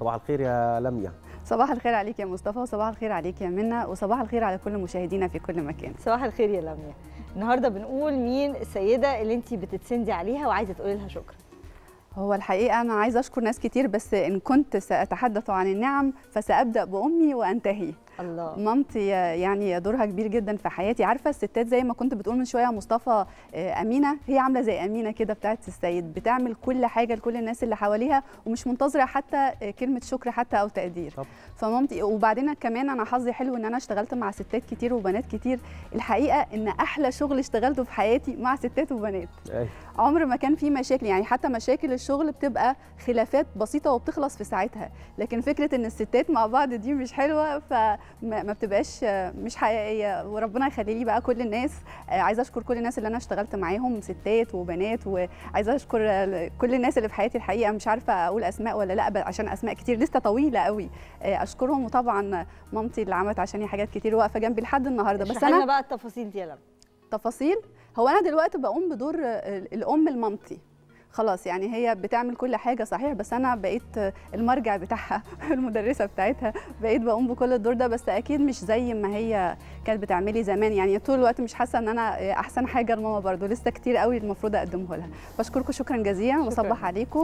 صباح الخير يا لميا صباح الخير عليك يا مصطفى وصباح الخير عليك يا منى وصباح الخير على كل مشاهدينا في كل مكان صباح الخير يا لميا النهارده بنقول مين السيده اللي انت بتتسندي عليها وعايزه تقولي لها شكرا هو الحقيقة أنا عايزة أشكر ناس كتير بس إن كنت سأتحدث عن النعم فسأبدأ بأمي وأنتهي الله مامتي يعني دورها كبير جدا في حياتي عارفه الستات زي ما كنت بتقول من شويه مصطفى آه، امينه هي عامله زي امينه كده بتاعه السيد بتعمل كل حاجه لكل الناس اللي حواليها ومش منتظره حتى كلمه شكر حتى او تقدير طب. فمامتي وبعدين كمان انا حظي حلو ان انا اشتغلت مع ستات كتير وبنات كتير الحقيقه ان احلى شغل اشتغلته في حياتي مع ستات وبنات أي. عمر ما كان في مشاكل يعني حتى مشاكل الشغل بتبقى خلافات بسيطه وبتخلص في ساعتها لكن فكره ان الستات مع بعض دي مش حلوه ف ما بتبقاش مش حقيقيه وربنا يخلي لي بقى كل الناس آه، عايزه اشكر كل الناس اللي انا اشتغلت معاهم ستات وبنات وعايزه اشكر كل الناس اللي في حياتي الحقيقه مش عارفه اقول اسماء ولا لا عشان اسماء كتير لسه طويله قوي آه، اشكرهم وطبعا مامتي اللي عملت عشاني حاجات كتير واقفه جنبي لحد النهارده بس انا بقى التفاصيل دي يا تفاصيل هو انا دلوقتي بقوم بدور الام لمامتي خلاص يعني هي بتعمل كل حاجه صحيح بس انا بقيت المرجع بتاعها المدرسه بتاعتها بقيت بقوم بكل الدور ده بس اكيد مش زي ما هي كانت بتعملي زمان يعني طول الوقت مش حاسه ان انا احسن حاجه لماما برضو لسه كتير قوي المفروض اقدمه لها بشكركم شكرا جزيلا وصبح عليكم